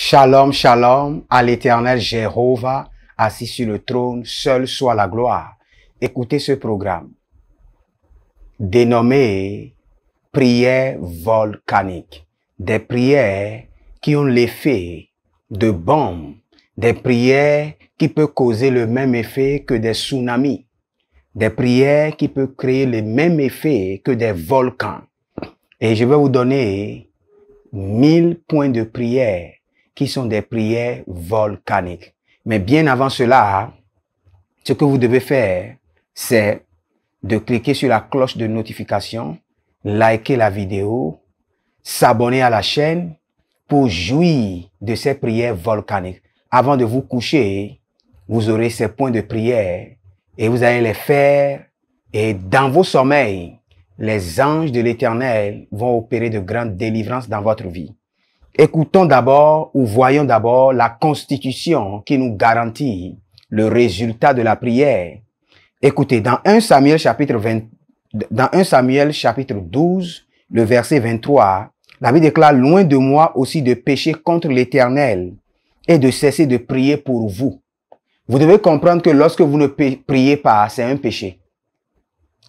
Shalom, shalom, à l'éternel Jéhovah, assis sur le trône, seul soit la gloire. Écoutez ce programme, dénommé prières volcaniques, des prières qui ont l'effet de bombes, des prières qui peuvent causer le même effet que des tsunamis, des prières qui peuvent créer le même effet que des volcans. Et je vais vous donner mille points de prière qui sont des prières volcaniques. Mais bien avant cela, ce que vous devez faire, c'est de cliquer sur la cloche de notification, liker la vidéo, s'abonner à la chaîne pour jouir de ces prières volcaniques. Avant de vous coucher, vous aurez ces points de prière et vous allez les faire. Et dans vos sommeils, les anges de l'Éternel vont opérer de grandes délivrances dans votre vie. Écoutons d'abord ou voyons d'abord la constitution qui nous garantit le résultat de la prière. Écoutez, dans 1 Samuel chapitre 20, dans 1 Samuel chapitre 12, le verset 23, la Bible déclare loin de moi aussi de pécher contre l'éternel et de cesser de prier pour vous. Vous devez comprendre que lorsque vous ne priez pas, c'est un péché.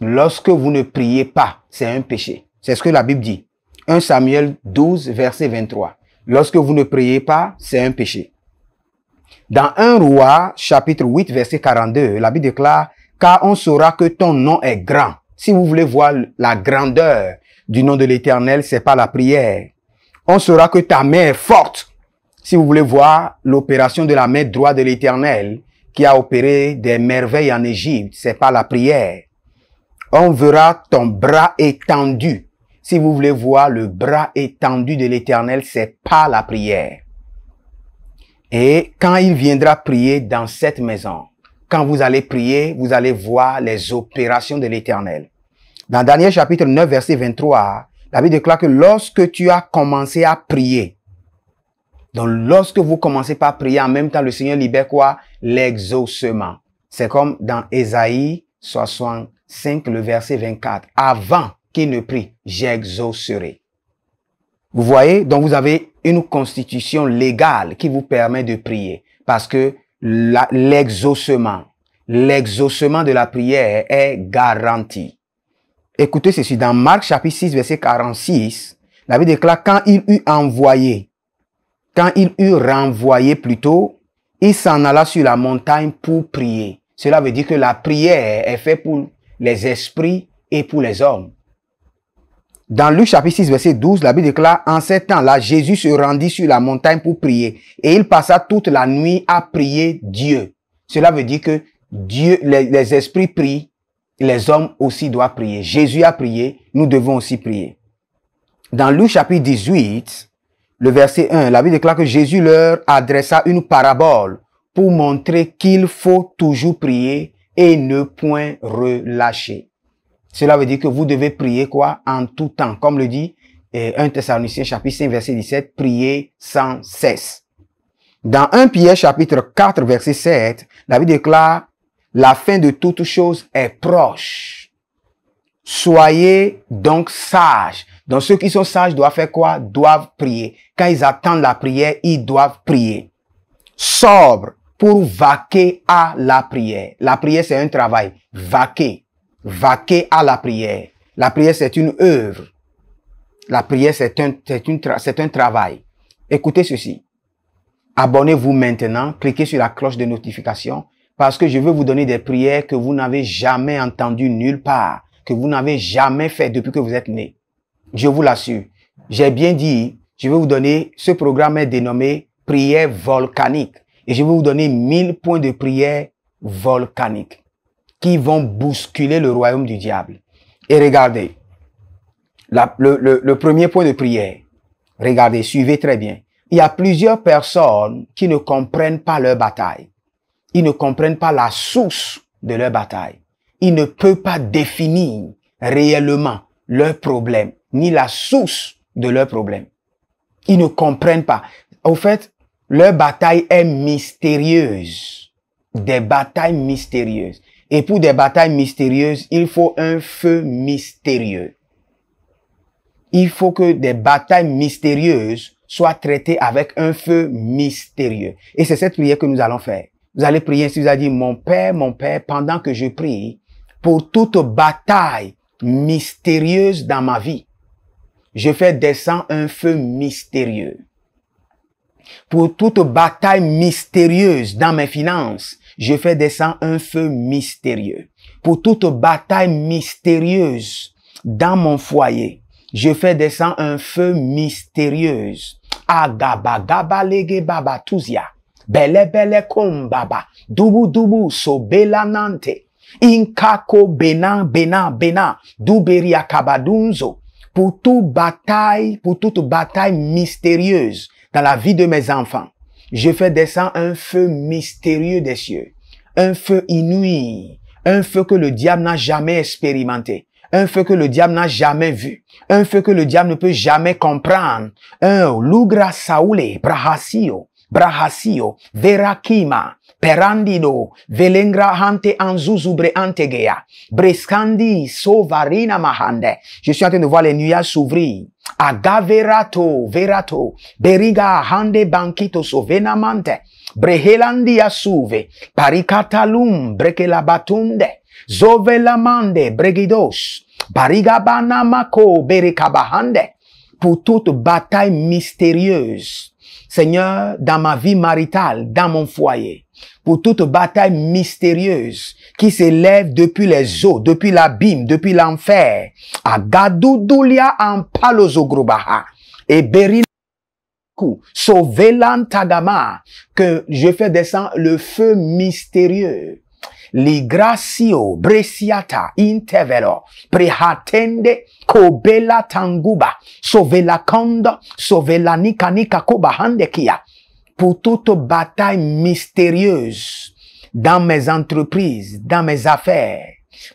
Lorsque vous ne priez pas, c'est un péché. C'est ce que la Bible dit. 1 Samuel 12, verset 23. Lorsque vous ne priez pas, c'est un péché. Dans 1 Roi, chapitre 8, verset 42, la Bible déclare, car on saura que ton nom est grand. Si vous voulez voir la grandeur du nom de l'éternel, c'est pas la prière. On saura que ta main est forte. Si vous voulez voir l'opération de la main droite de l'éternel, qui a opéré des merveilles en Égypte, c'est pas la prière. On verra ton bras étendu si vous voulez voir le bras étendu de l'Éternel, c'est pas la prière. Et quand il viendra prier dans cette maison, quand vous allez prier, vous allez voir les opérations de l'Éternel. Dans Daniel chapitre 9, verset 23, la Bible déclare que lorsque tu as commencé à prier, donc lorsque vous commencez par prier, en même temps, le Seigneur libère quoi L'exaucement. C'est comme dans Ésaïe 65, le verset 24. Avant qui ne prie, j'exaucerai. Vous voyez, donc vous avez une constitution légale qui vous permet de prier parce que l'exaucement, l'exaucement de la prière est garanti. Écoutez ceci, dans Marc chapitre 6, verset 46, la Bible déclare, quand il eut envoyé, quand il eut renvoyé plutôt, il s'en alla sur la montagne pour prier. Cela veut dire que la prière est faite pour les esprits et pour les hommes. Dans Luc chapitre 6, verset 12, la Bible déclare, en ces temps-là, Jésus se rendit sur la montagne pour prier et il passa toute la nuit à prier Dieu. Cela veut dire que Dieu, les, esprits prient, les hommes aussi doivent prier. Jésus a prié, nous devons aussi prier. Dans Luc chapitre 18, le verset 1, la Bible déclare que Jésus leur adressa une parabole pour montrer qu'il faut toujours prier et ne point relâcher. Cela veut dire que vous devez prier quoi En tout temps. Comme le dit 1 euh, Thessaloniciens chapitre 5 verset 17, prier sans cesse. Dans 1 Pierre chapitre 4 verset 7, la Bible déclare la fin de toute chose est proche. Soyez donc sages. Donc ceux qui sont sages doivent faire quoi Doivent prier. Quand ils attendent la prière, ils doivent prier. Sobre pour vaquer à la prière. La prière, c'est un travail. Vaquer vaquer à la prière. La prière, c'est une œuvre. La prière, c'est un, un travail. Écoutez ceci. Abonnez-vous maintenant, cliquez sur la cloche de notification parce que je veux vous donner des prières que vous n'avez jamais entendues nulle part, que vous n'avez jamais fait depuis que vous êtes né. Je vous l'assure. J'ai bien dit, je vais vous donner, ce programme est dénommé prière volcanique et je vais vous donner 1000 points de prière volcanique qui vont bousculer le royaume du diable. Et regardez, le, le premier point de prière, regardez, suivez très bien. Il y a plusieurs personnes qui ne comprennent pas leur bataille. Ils ne comprennent pas la source de leur bataille. Ils ne peuvent pas définir réellement leur problème, ni la source de leur problème. Ils ne comprennent pas. Au fait, leur bataille est mystérieuse. Des batailles mystérieuses. Et pour des batailles mystérieuses, il faut un feu mystérieux. Il faut que des batailles mystérieuses soient traitées avec un feu mystérieux. Et c'est cette prière que nous allons faire. Vous allez prier ainsi, vous allez dit mon Père, mon Père, pendant que je prie, pour toute bataille mystérieuse dans ma vie, je fais descendre un feu mystérieux. Pour toute bataille mystérieuse dans mes finances, je fais descendre un feu mystérieux. Pour toute bataille mystérieuse dans mon foyer, je fais descendre un feu mystérieux. Agaba gaba lege baba tuzia. Bele bele baba. Dubu dubu so belanante. Inkako benan benan benan. Duberia kabadunzo. Pour toute bataille, pour toute bataille mystérieuse dans la vie de mes enfants, je fais descendre un feu mystérieux des cieux, un feu inouï, un feu que le diable n'a jamais expérimenté, un feu que le diable n'a jamais vu, un feu que le diable ne peut jamais comprendre, un lugra saule verakima, velengra hante anzuzubre antegea, brescandi sovarina mahande. Je suis en train de voir les nuages s'ouvrir. agaverato verato beriga hande banquito sovenamante brehelandia suve parikatalum brekelabatunde zovelamande bregidos barigabana mako berikabahande pour toute bataille mystérieuse. Seigneur, dans ma vie maritale, dans mon foyer, pour toute bataille mystérieuse qui s'élève depuis les eaux, depuis l'abîme, depuis l'enfer, à Gadoudoulia en Palozogrubaha et Berin Tagama, que je fais descendre le feu mystérieux Ligracio, Bresciata Intervelo Prehatende Kobela Tanguba Sovela kondo Sovela Nika Nika Koba Handekia pour toute bataille mystérieuse dans mes entreprises, dans mes affaires,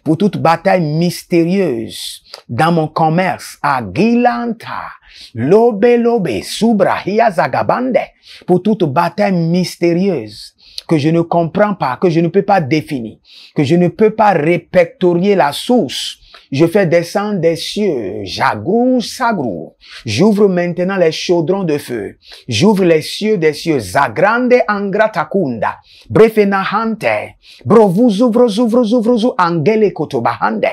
pour toute bataille mystérieuse dans mon commerce, à Lobe Lobe, Subra, Zagabande, pour toute bataille mystérieuse que je ne comprends pas, que je ne peux pas définir, que je ne peux pas répertorier la source je fais descendre des cieux, Jagrou, sagru. J'ouvre maintenant les chaudrons de feu. J'ouvre les cieux des cieux, Zagrande, Angratakunda, Brefenahante, vous ouvre Angele, Kotobahande.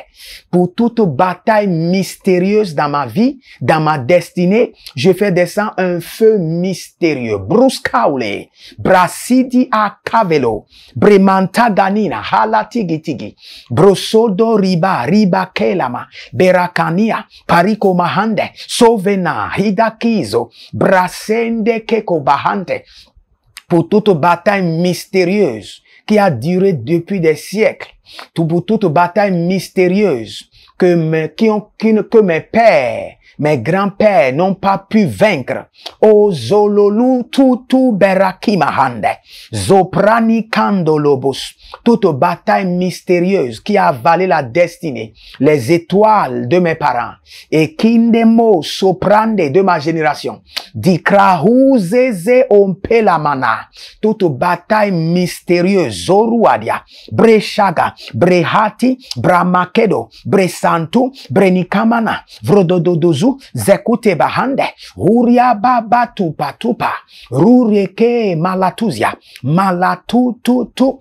Pour toute bataille mystérieuse dans ma vie, dans ma destinée, je fais descendre un feu mystérieux, Bruskaule, Brasidi Akavelo, Bremanta Ganina, Halatigitigi, Brosodo Riba, Riba Kelama berakania pariko mahande sovena hidakizo brasende keko bahante pour toute bataille mystérieuse qui a duré depuis des siècles, pour toute bataille mystérieuse que mes, qui ont, que mes pères mes grands-pères n'ont pas pu vaincre. O zololu tutu mahande Zoprani kandolobus, Toute bataille mystérieuse qui a avalé la destinée, les étoiles de mes parents et kindemo soprande de ma génération. Dikrahuzeze ompelamana. Toute bataille mystérieuse. Zoruadia. Brechaga. Brehati. Bramakedo. Bresantu. Brenikamana. Vrodododozu bahande malatuzia malatututu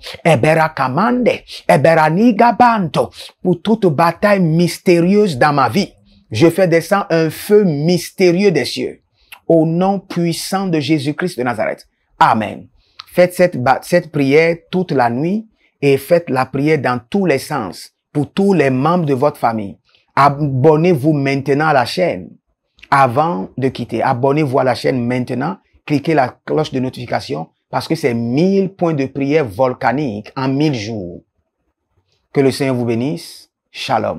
pour toute bataille mystérieuse dans ma vie. Je fais descendre un feu mystérieux des cieux au nom puissant de Jésus-Christ de Nazareth. Amen. Faites cette, cette prière toute la nuit et faites la prière dans tous les sens pour tous les membres de votre famille. Abonnez-vous maintenant à la chaîne. Avant de quitter, abonnez-vous à la chaîne maintenant. Cliquez la cloche de notification parce que c'est 1000 points de prière volcanique en 1000 jours. Que le Seigneur vous bénisse. Shalom.